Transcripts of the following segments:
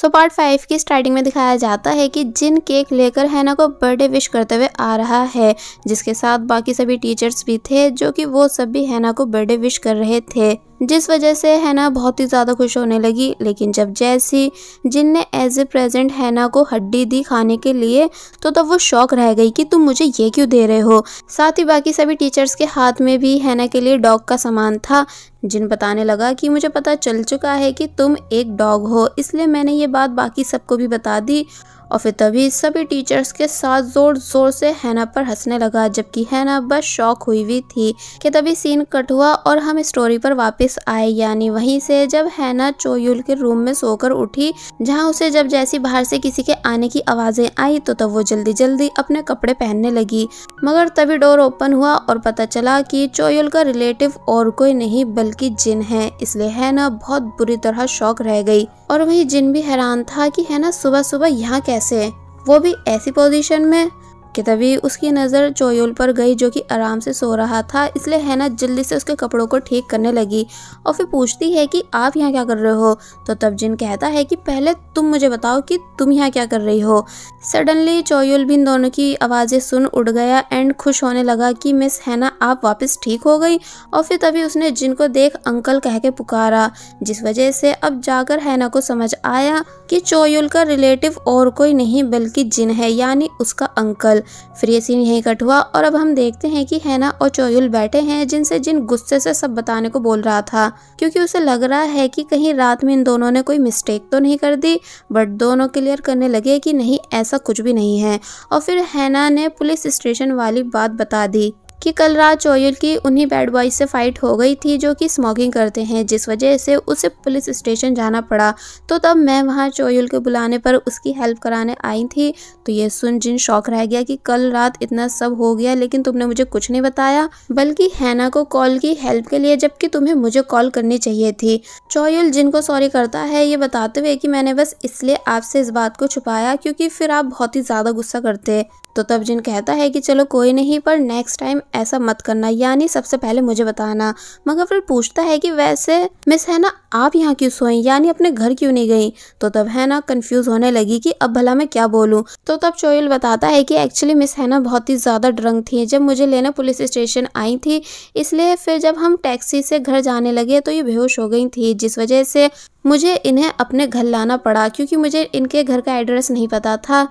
सो part five की starting में दिखाया जाता है कि जिन केक लेकर हैना को बर्थडे विश करते हुए आ रहा है जिसके साथ बाकी सभी टीचर्स भी थे जो कि वो सब भी हैना को बर्थडे विश कर रहे थे जिस वजह से हैना बहुत ही ज़्यादा खुश होने लगी लेकिन जब जैसी जिन ने एज ए प्रेजेंट हैना को हड्डी दी खाने के लिए तो तब वो शौक रह गई कि तुम मुझे ये क्यों दे रहे हो साथ ही बाकी सभी टीचर्स के हाथ में भी हैना के लिए डॉग का सामान था जिन बताने लगा कि मुझे पता चल चुका है कि तुम एक डॉग हो इसलिए मैंने ये बात बाकी सबको भी बता दी और फिर तभी सभी टीचर्स के साथ ज़ोर ज़ोर से हैना पर हंसने लगा जबकि हैना बस शौक हुई हुई थी कि तभी सीन कट हुआ और हम स्टोरी पर वापस वापस आए यानी वहीं से जब हैना चोयुल के रूम में सोकर उठी जहां उसे जब जैसी बाहर से किसी के आने की आवाजें आई तो तब वो जल्दी जल्दी अपने कपड़े पहनने लगी मगर तभी डोर ओपन हुआ और पता चला कि चोयुल का रिलेटिव और कोई नहीं बल्कि जिन है इसलिए हैना बहुत बुरी तरह शौक रह गई और वही जिन भी हैरान था की हैना सुबह सुबह यहाँ कैसे वो भी ऐसी पोजीशन में कि तभी उसकी नज़र चोयुल पर गई जो कि आराम से सो रहा था इसलिए हैना जल्दी से उसके कपड़ों को ठीक करने लगी और फिर पूछती है कि आप यहाँ क्या कर रहे हो तो तब जिन कहता है कि पहले तुम मुझे बताओ कि तुम यहाँ क्या कर रही हो सडनली चोयुल भी इन दोनों की आवाज़ें सुन उड़ गया एंड खुश होने लगा कि मिस हैना आप वापस ठीक हो गई और फिर तभी उसने जिन को देख अंकल कह के पुकारा जिस वजह से अब जाकर हैना को समझ आया कि चोयुल का रिलेटिव और कोई नहीं बल्कि जिन है यानी उसका अंकल फिर ये सीन यहीं कट हुआ और अब हम देखते हैं कि हैना और चोयुल बैठे हैं जिनसे जिन गुस्से से सब बताने को बोल रहा था क्योंकि उसे लग रहा है कि कहीं रात में इन दोनों ने कोई मिस्टेक तो नहीं कर दी बट दोनों क्लियर करने लगे कि नहीं ऐसा कुछ भी नहीं है और फिर हैना ने पुलिस स्टेशन वाली बात बता दी कि कल रात चोयल की उन्हीं बैड बॉयज से फ़ाइट हो गई थी जो कि स्मोकिंग करते हैं जिस वजह से उसे पुलिस स्टेशन जाना पड़ा तो तब मैं वहाँ चोयल के बुलाने पर उसकी हेल्प कराने आई थी तो ये सुन जिन शौक रह गया कि कल रात इतना सब हो गया लेकिन तुमने मुझे कुछ नहीं बताया बल्कि हैना को कॉल की हेल्प के लिए जबकि तुम्हें मुझे कॉल करनी चाहिए थी चोयल जिनको सॉरी करता है ये बताते हुए कि मैंने बस इसलिए आपसे इस बात को छुपाया क्योंकि फिर आप बहुत ही ज़्यादा गुस्सा करते तो तब जिन कहता है कि चलो कोई नहीं पर नेक्स्ट टाइम ऐसा मत करना यानी सबसे पहले मुझे बताना मगर फिर पूछता है कि वैसे मिस है ना आप यहाँ क्यों सोई यानी अपने घर क्यों नहीं गई तो तब है ना कन्फ्यूज होने लगी कि अब भला मैं क्या बोलूँ तो तब चोयल बताता है कि एक्चुअली मिस हैना बहुत ही ज़्यादा ड्रंक थी जब मुझे लेना पुलिस स्टेशन आई थी इसलिए फिर जब हम टैक्सी से घर जाने लगे तो ये बेहोश हो गई थी जिस वजह से मुझे इन्हें अपने घर लाना पड़ा क्योंकि मुझे इनके घर का एड्रेस नहीं पता था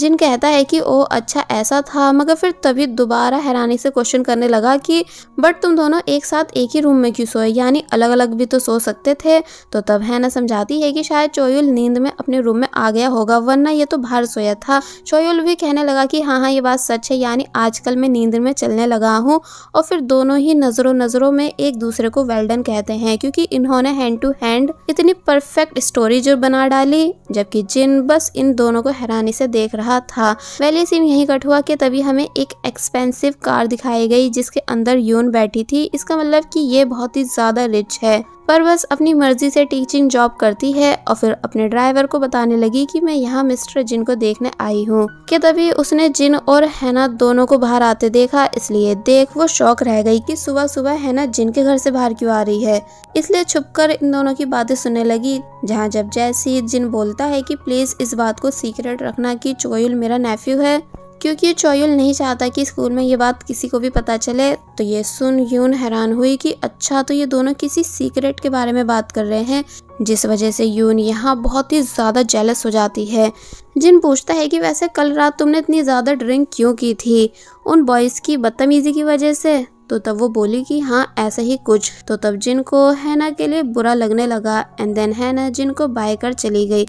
जिन कहता है कि ओ अच्छा ऐसा था मगर फिर तभी दोबारा हैरानी से क्वेश्चन करने लगा कि बट तुम दोनों एक साथ एक ही रूम में क्यों सोए यानी अलग अलग भी तो सो सकते थे तो तब हैना समझाती है कि शायद चोयुल नींद में अपने रूम में आ गया होगा वरना ये तो बाहर सोया था चोयुल भी कहने लगा कि हाँ हाँ ये बात सच है यानी आजकल मैं नींद में चलने लगा हूँ और फिर दोनों ही नज़रों नज़रों में एक दूसरे को वेल्डन कहते हैं क्योंकि इन्होंने हैंड टू हैंड इतनी परफेक्ट स्टोरी जो बना डाली जबकि जिन बस इन दोनों को हैरानी से देख रहा रहा था पहले सिम यही कट हुआ कि तभी हमें एक एक्सपेंसिव कार दिखाई गई जिसके अंदर यून बैठी थी इसका मतलब कि ये बहुत ही ज़्यादा रिच है पर बस अपनी मर्ज़ी से टीचिंग जॉब करती है और फिर अपने ड्राइवर को बताने लगी कि मैं यहाँ मिस्टर जिन को देखने आई हूँ कि तभी उसने जिन और हैना दोनों को बाहर आते देखा इसलिए देख वो शौक रह गई कि सुबह सुबह हैना जिन के घर से बाहर क्यों आ रही है इसलिए छुपकर इन दोनों की बातें सुनने लगी जहाँ जब जैसी जिन बोलता है की प्लीज इस बात को सीक्रेट रखना की चोयल मेरा नेफ्यू है क्योंकि चोयल नहीं चाहता कि स्कूल में ये बात किसी को भी पता चले तो ये सुन यून हैरान हुई कि अच्छा तो ये दोनों किसी सीक्रेट के बारे में बात कर रहे हैं जिस वजह से यून यहाँ बहुत ही ज़्यादा जेलस हो जाती है जिन पूछता है कि वैसे कल रात तुमने इतनी ज़्यादा ड्रिंक क्यों की थी उन बॉयज़ की बदतमीजी की वजह से तो तब वो बोली कि हाँ ऐसा ही कुछ तो तब जिनको हैना के लिए बुरा लगने लगा एंड देन हैना जिनको बाय कर चली गई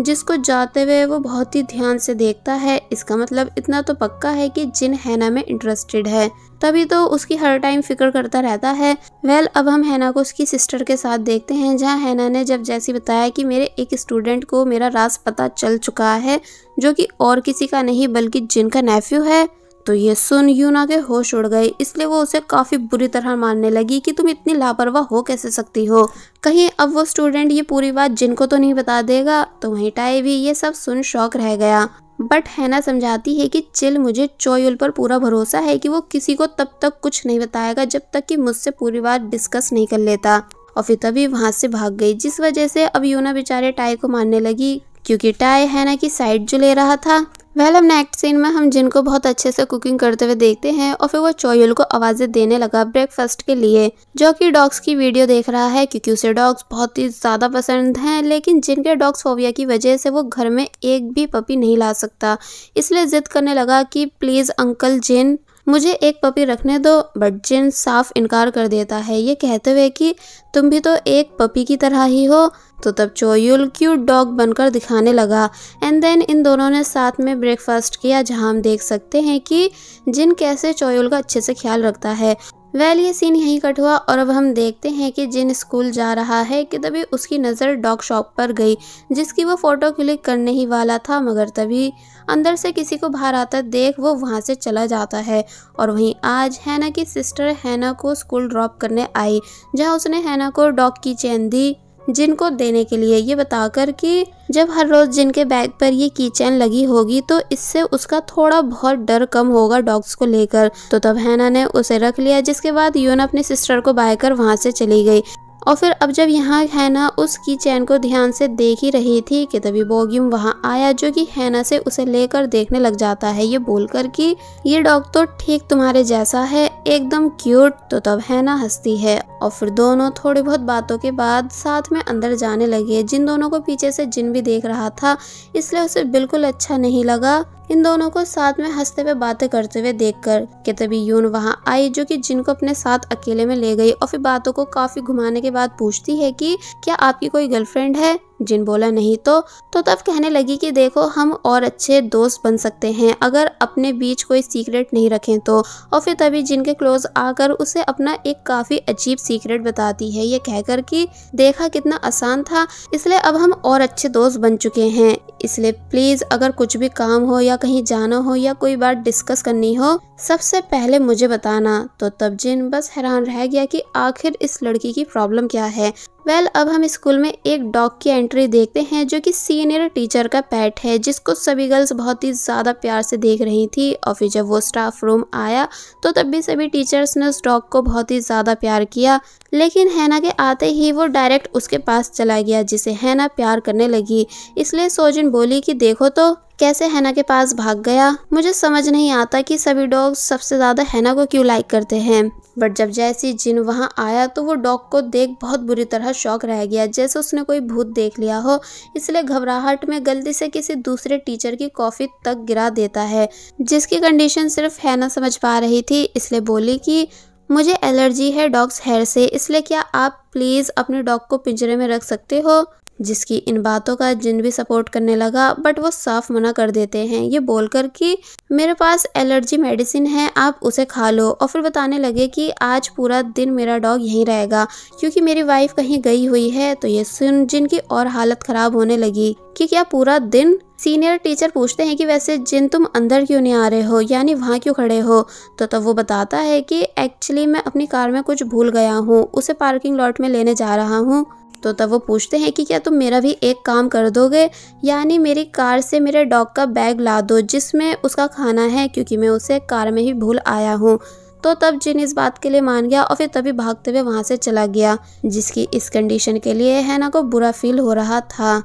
जिसको जाते हुए वो बहुत ही ध्यान से देखता है इसका मतलब इतना तो पक्का है कि जिन हैना में इंटरेस्टेड है तभी तो उसकी हर टाइम फिक्र करता रहता है वेल अब हम हैना को उसकी सिस्टर के साथ देखते हैं जहाँ हैना ने जब जैसी बताया कि मेरे एक स्टूडेंट को मेरा रास पता चल चुका है जो कि और किसी का नहीं बल्कि जिन का नेफ्यू है तो ये सुन यूना के होश उड़ गए इसलिए वो उसे काफ़ी बुरी तरह मानने लगी कि तुम इतनी लापरवाह हो कैसे सकती हो कहीं अब वो स्टूडेंट ये पूरी बात जिनको तो नहीं बता देगा तो वहीं टाई भी ये सब सुन शौक रह गया बट हैना समझाती है कि चिल मुझे चोयुल पर पूरा भरोसा है कि वो किसी को तब तक कुछ नहीं बताएगा जब तक कि मुझसे पूरी बात डिस्कस नहीं कर लेता और फिर तभी वहाँ से भाग गई जिस वजह से अब यूना बेचारे टाई को मानने लगी क्योंकि टाई हैना की साइड जो ले रहा था वेल अब नेक्स्ट सीन में हम जिनको बहुत अच्छे से कुकिंग करते हुए देखते हैं और फिर वो चोयल को आवाज़ें देने लगा ब्रेकफास्ट के लिए जो कि डॉग्स की वीडियो देख रहा है क्योंकि उसे डॉग्स बहुत ही ज़्यादा पसंद हैं लेकिन जिनके डॉग्स फोविया की वजह से वो घर में एक भी पपी नहीं ला सकता इसलिए ज़िद करने लगा कि प्लीज़ अंकल जिन मुझे एक पपी रखने दो बट जिन साफ इनकार कर देता है ये कहते हुए कि तुम भी तो एक पपी की तरह ही हो तो तब चोयुल क्यूट डॉग बनकर दिखाने लगा एंड देन इन दोनों ने साथ में ब्रेकफास्ट किया जहां हम देख सकते हैं कि जिन कैसे चोयुल का अच्छे से ख्याल रखता है वैल ये सीन यहीं कट हुआ और अब हम देखते हैं कि जिन स्कूल जा रहा है कि तभी उसकी नज़र डॉग शॉप पर गई जिसकी वो फ़ोटो क्लिक करने ही वाला था मगर तभी अंदर से किसी को बाहर आता देख वो वहाँ से चला जाता है और वहीं आज हैना की सिस्टर हैना को स्कूल ड्रॉप करने आई जहाँ उसने हैना को डॉग की चैन दी जिनको देने के लिए ये बताकर कि जब हर रोज जिनके बैग पर ये की चैन लगी होगी तो इससे उसका थोड़ा बहुत डर कम होगा डॉग्स को लेकर तो तब हैना ने उसे रख लिया जिसके बाद यून अपने सिस्टर को बाय कर वहाँ से चली गई और फिर अब जब यहाँ हैना उस की चैन को ध्यान से देख ही रही थी कि तभी बोग्यूम वहाँ आया जो कि हैना से उसे लेकर देखने लग जाता है ये बोलकर कि ये डॉग तो ठीक तुम्हारे जैसा है एकदम क्यूट तो तब हैना हंसती है और फिर दोनों थोड़ी बहुत बातों के बाद साथ में अंदर जाने लगे जिन दोनों को पीछे से जिन भी देख रहा था इसलिए उसे बिल्कुल अच्छा नहीं लगा इन दोनों को साथ में हंसते हुए बातें करते हुए देखकर कि तभी यून वहाँ आई जो कि जिनको अपने साथ अकेले में ले गई और फिर बातों को काफी घुमाने के बाद पूछती है कि क्या आपकी कोई गर्लफ्रेंड है जिन बोला नहीं तो तो तब कहने लगी कि देखो हम और अच्छे दोस्त बन सकते हैं अगर अपने बीच कोई सीक्रेट नहीं रखें तो और फिर तभी जिनके क्लोज आकर उसे अपना एक काफ़ी अजीब सीक्रेट बताती है ये कहकर कि देखा कितना आसान था इसलिए अब हम और अच्छे दोस्त बन चुके हैं इसलिए प्लीज़ अगर कुछ भी काम हो या कहीं जाना हो या कोई बात डिस्कस करनी हो सबसे पहले मुझे बताना तो तब जिन बस हैरान रह गया कि आखिर इस लड़की की प्रॉब्लम क्या है वेल well, अब हम स्कूल में एक डॉग की एंट्री देखते हैं जो कि सीनियर टीचर का पैट है जिसको सभी गर्ल्स बहुत ही ज़्यादा प्यार से देख रही थी और फिर जब वो स्टाफ रूम आया तो तब भी सभी टीचर्स ने उस डॉग को बहुत ही ज़्यादा प्यार किया लेकिन हैना के आते ही वो डायरेक्ट उसके पास चला गया जिसे हैना प्यार करने लगी इसलिए सोजिन बोली कि देखो तो कैसे हैना के पास भाग गया मुझे समझ नहीं आता कि सभी डॉग्स सबसे ज्यादा हैना को क्यों लाइक करते हैं बट जब जैसी जिन वहाँ आया तो वो डॉग को देख बहुत बुरी तरह शौक रह गया जैसे उसने कोई भूत देख लिया हो इसलिए घबराहट में गलती से किसी दूसरे टीचर की कॉफ़ी तक गिरा देता है जिसकी कंडीशन सिर्फ हैना समझ पा रही थी इसलिए बोली कि मुझे एलर्जी है डॉग्स हेयर से इसलिए क्या आप प्लीज़ अपने डॉग को पिंजरे में रख सकते हो जिसकी इन बातों का जिन भी सपोर्ट करने लगा बट वो साफ मना कर देते हैं ये बोलकर कि मेरे पास एलर्जी मेडिसिन है आप उसे खा लो और फिर बताने लगे कि आज पूरा दिन मेरा डॉग यहीं रहेगा क्योंकि मेरी वाइफ कहीं गई हुई है तो ये सुन जिनकी और हालत ख़राब होने लगी कि क्या पूरा दिन सीनियर टीचर पूछते हैं कि वैसे जिन तुम अंदर क्यों नहीं आ रहे हो यानी वहाँ क्यों खड़े हो तो तब वो बताता है कि एक्चुअली मैं अपनी कार में कुछ भूल गया हूँ उसे पार्किंग लॉट में लेने जा रहा हूँ तो तब वो पूछते हैं कि क्या तुम मेरा भी एक काम कर दोगे यानी मेरी कार से मेरे डॉग का बैग ला दो जिसमें उसका खाना है क्योंकि मैं उसे कार में ही भूल आया हूँ तो तब जिन इस बात के लिए मान गया और फिर तभी भागते हुए वहाँ से चला गया जिसकी इस कंडीशन के लिए हैना को बुरा फील हो रहा था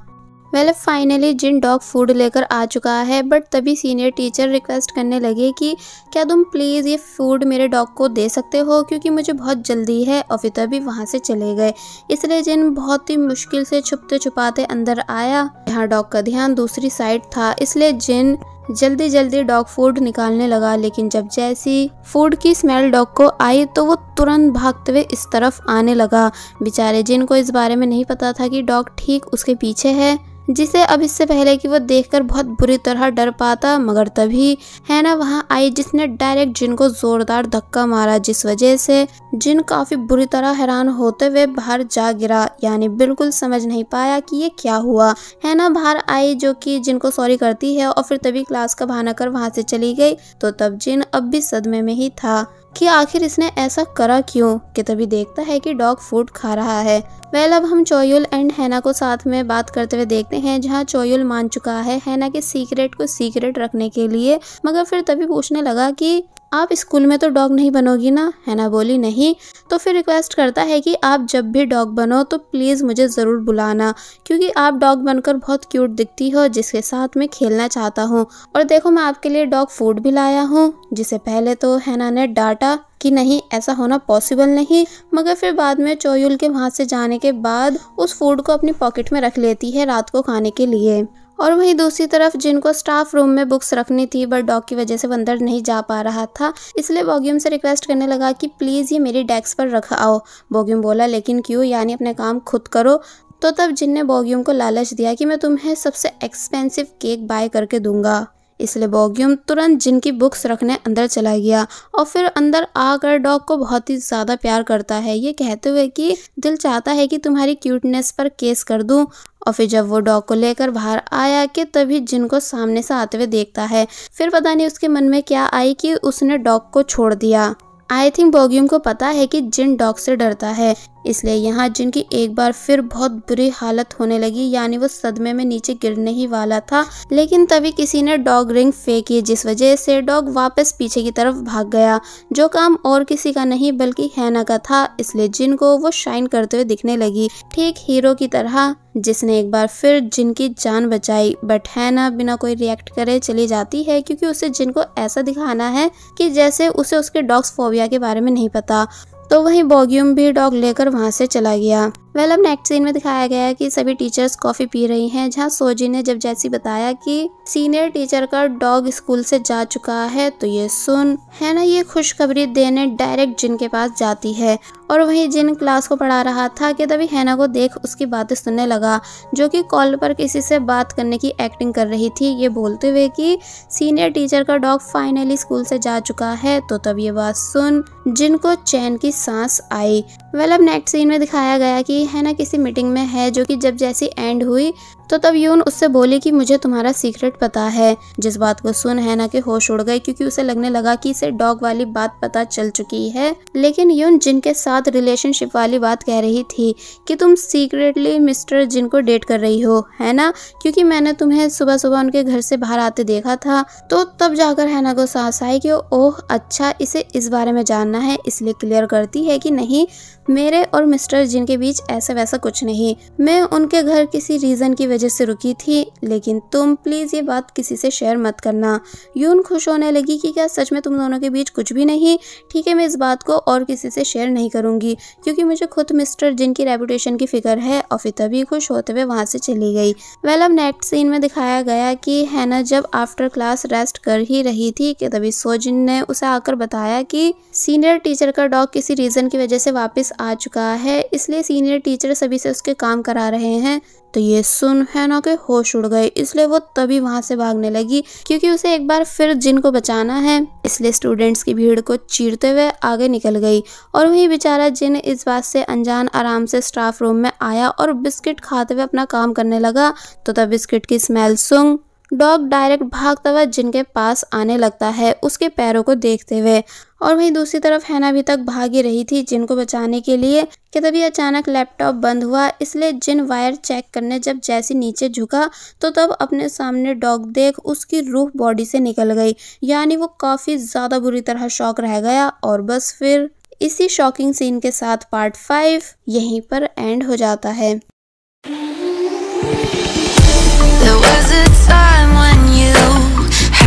वेल फाइनली जिन डॉग फूड लेकर आ चुका है बट तभी सीनियर टीचर रिक्वेस्ट करने लगे कि क्या तुम प्लीज़ ये फूड मेरे डॉग को दे सकते हो क्योंकि मुझे बहुत जल्दी है और फिर तभी वहाँ से चले गए इसलिए जिन बहुत ही मुश्किल से छुपते छुपाते अंदर आया यहाँ डॉग का ध्यान दूसरी साइड था इसलिए जिन जल्दी जल्दी डॉग फूड निकालने लगा लेकिन जब जैसी फूड की स्मेल डॉग को आई तो वो तुरंत भागते हुए इस तरफ आने लगा बेचारे जिन को इस बारे में नहीं पता था कि डॉग ठीक उसके पीछे है जिसे अब इससे पहले कि वो देखकर बहुत बुरी तरह डर पाता मगर तभी हैना वहां आई जिसने डायरेक्ट जिन को जोरदार धक्का मारा जिस वजह से जिन काफी बुरी तरह हैरान होते हुए बाहर जा गिरा यानी बिल्कुल समझ नहीं पाया कि ये क्या हुआ हैना बाहर आई जो कि जिनको सॉरी करती है और फिर तभी क्लास का बहाना कर वहां से चली गई तो तब जिन अब भी सदमे में ही था कि आखिर इसने ऐसा करा क्यों कि तभी देखता है कि डॉग फूड खा रहा है वेल अब हम चोयुल एंड हैना को साथ में बात करते हुए देखते हैं जहाँ चोयुल मान चुका है हैना के सीक्रेट को सीक्रेट रखने के लिए मगर फिर तभी पूछने लगा कि आप स्कूल में तो डॉग नहीं बनोगी ना हैना बोली नहीं तो फिर रिक्वेस्ट करता है कि आप जब भी डॉग बनो तो प्लीज़ मुझे ज़रूर बुलाना क्योंकि आप डॉग बनकर बहुत क्यूट दिखती हो जिसके साथ मैं खेलना चाहता हूँ और देखो मैं आपके लिए डॉग फूड भी लाया हूँ जिसे पहले तो हैना ने डांटा कि नहीं ऐसा होना पॉसिबल नहीं मगर फिर बाद में चोयुल के वहाँ से जाने के बाद उस फूड को अपनी पॉकेट में रख लेती है रात को खाने के लिए और वहीं दूसरी तरफ जिनको स्टाफ रूम में बुक्स रखनी थी बट डॉग की वजह से वो अंदर नहीं जा पा रहा था इसलिए बोग्यूम से रिक्वेस्ट करने लगा कि प्लीज़ ये मेरी डेस्क पर रख आओ बोग्यूम बोला लेकिन क्यों यानी अपने काम खुद करो तो तब जिन ने बोग्यूम को लालच दिया कि मैं तुम्हें सबसे एक्सपेंसिव केक बाय करके दूंगा इसलिए बोग्यूम तुरंत जिन की बुक्स रखने अंदर चला गया और फिर अंदर आकर डॉग को बहुत ही ज़्यादा प्यार करता है ये कहते हुए कि दिल चाहता है कि तुम्हारी क्यूटनेस पर केस कर दूं और फिर जब वो डॉग को लेकर बाहर आया कि तभी जिन को सामने से आते हुए देखता है फिर पता नहीं उसके मन में क्या आई कि उसने डॉग को छोड़ दिया आई थिंक बोग्यूम को पता है कि जिन डॉग से डरता है इसलिए यहाँ जिनकी एक बार फिर बहुत बुरी हालत होने लगी यानी वो सदमे में नीचे गिरने ही वाला था लेकिन तभी किसी ने डॉग रिंग फेंकी जिस वजह से डॉग वापस पीछे की तरफ भाग गया जो काम और किसी का नहीं बल्कि हैना का था इसलिए जिन को वो शाइन करते हुए दिखने लगी ठीक हीरो की तरह जिसने एक बार फिर जिन की जान बचाई बट है ना बिना कोई रिएक्ट करे चली जाती है क्योंकि उसे जिन को ऐसा दिखाना है कि जैसे उसे उसके डॉग्स फोबिया के बारे में नहीं पता तो वहीं बोग्यूम भी डॉग लेकर वहाँ से चला गया वेल अब नेक्स्ट सीन में दिखाया गया है कि सभी टीचर्स कॉफी पी रही हैं जहाँ सोजी ने जब जैसी बताया कि सीनियर टीचर का डॉग स्कूल से जा चुका है तो ये सुन है ना ये खुशखबरी देने डायरेक्ट जिनके पास जाती है और वही जिन क्लास को पढ़ा रहा था कि तभी हैना को देख उसकी बातें सुनने लगा जो कि कॉल पर किसी से बात करने की एक्टिंग कर रही थी ये बोलते हुए कि सीनियर टीचर का डॉग फाइनली स्कूल से जा चुका है तो तब ये बात सुन जिनको चैन की सांस आई वेल अब नेक्स्ट सीन में दिखाया गया कि हैना किसी मीटिंग में है जो कि जब जैसी एंड हुई तो तब यून उससे बोली कि मुझे तुम्हारा सीक्रेट पता है जिस बात को सुन हैना के होश उड़ गए क्योंकि उसे लगने लगा कि इसे डॉग वाली बात पता चल चुकी है लेकिन यून जिनके साथ रिलेशनशिप वाली बात कह रही थी कि तुम सीक्रेटली मिस्टर जिन को डेट कर रही हो है ना क्योंकि मैंने तुम्हें सुबह सुबह उनके घर से बाहर आते देखा था तो तब जाकर हैना को सास आई कि ओह अच्छा इसे इस बारे में जानना है इसलिए क्लियर करती है कि नहीं मेरे और मिस्टर जिन के बीच ऐसा वैसा कुछ नहीं मैं उनके घर किसी रीज़न की वजह से रुकी थी लेकिन तुम प्लीज़ ये बात किसी से शेयर मत करना यून खुश होने लगी कि क्या सच में तुम दोनों के बीच कुछ भी नहीं ठीक है मैं इस बात को और किसी से शेयर नहीं करूँगी क्योंकि मुझे खुद मिस्टर जिन की रेपुटेशन की फ़िक्र है और फिर तभी खुश होते हुए वहाँ से चली गई वेल अब नेक्स्ट सीन में दिखाया गया कि हैना जब आफ्टर क्लास रेस्ट कर ही रही थी कि तभी सोजिन ने उसे आकर बताया कि सीनियर टीचर का डॉग किसी रीज़न की वजह से वापस आ चुका है इसलिए सीनियर टीचर सभी से उसके काम करा रहे हैं तो ये सुन हैना के होश उड़ गए इसलिए वो तभी वहां से भागने लगी क्योंकि उसे एक बार फिर जिन को बचाना है इसलिए स्टूडेंट्स की भीड़ को चीरते हुए आगे निकल गई और वही बेचारा जिन इस बात से अनजान आराम से स्टाफ रूम में आया और बिस्किट खाते हुए अपना काम करने लगा तो तब बिस्किट की स्मेल सुंग डॉग डायरेक्ट भागता हुआ जिनके पास आने लगता है उसके पैरों को देखते हुए और वहीं दूसरी तरफ हैना अभी तक भागी रही थी जिन को बचाने के लिए कि तभी अचानक लैपटॉप बंद हुआ इसलिए जिन वायर चेक करने जब जैसी नीचे झुका तो तब अपने सामने डॉग देख उसकी रूह बॉडी से निकल गई यानी वो काफ़ी ज़्यादा बुरी तरह शौक रह गया और बस फिर इसी शॉकिंग सीन के साथ पार्ट फाइव यहीं पर एंड हो जाता है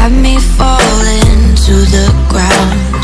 had me the ground